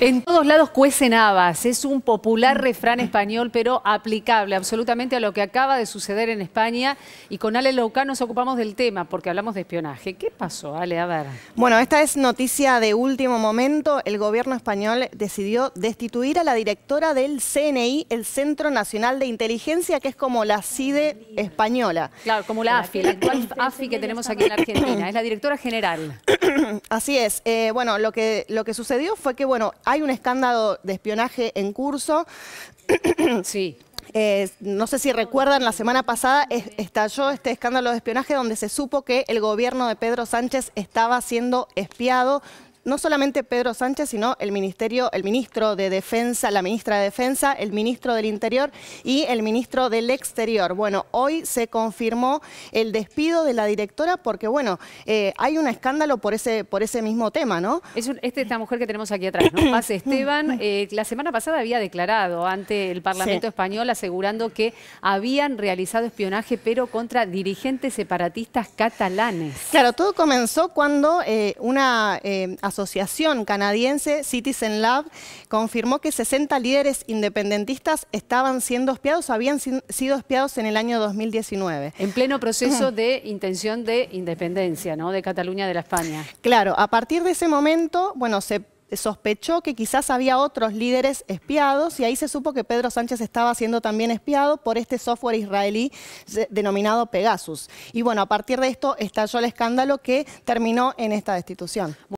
En todos lados cuecen habas, es un popular mm. refrán español, pero aplicable absolutamente a lo que acaba de suceder en España. Y con Ale local nos ocupamos del tema, porque hablamos de espionaje. ¿Qué pasó, Ale? A ver. Bueno, esta es noticia de último momento. El gobierno español decidió destituir a la directora del CNI, el Centro Nacional de Inteligencia, que es como la CIDE española. Claro, como la AFI, e, la actual AFI e que tenemos aquí en Argentina. Es la directora general. Así es. Eh, bueno, lo que, lo que sucedió fue que, bueno, hay un escándalo de espionaje en curso. sí. Eh, no sé si recuerdan, la semana pasada estalló este escándalo de espionaje donde se supo que el gobierno de Pedro Sánchez estaba siendo espiado no solamente Pedro Sánchez, sino el ministerio, el ministro de Defensa, la ministra de Defensa, el ministro del Interior y el ministro del Exterior. Bueno, hoy se confirmó el despido de la directora porque, bueno, eh, hay un escándalo por ese, por ese mismo tema, ¿no? Es este, esta mujer que tenemos aquí atrás, ¿no? Paz Esteban, eh, la semana pasada había declarado ante el Parlamento Español asegurando que habían realizado espionaje, pero contra dirigentes separatistas catalanes. Claro, todo comenzó cuando eh, una una asociación canadiense Citizen Lab confirmó que 60 líderes independentistas estaban siendo espiados, habían sido espiados en el año 2019. En pleno proceso de intención de independencia, ¿no? De Cataluña de la España. Claro, a partir de ese momento, bueno, se sospechó que quizás había otros líderes espiados y ahí se supo que Pedro Sánchez estaba siendo también espiado por este software israelí denominado Pegasus. Y bueno, a partir de esto estalló el escándalo que terminó en esta destitución.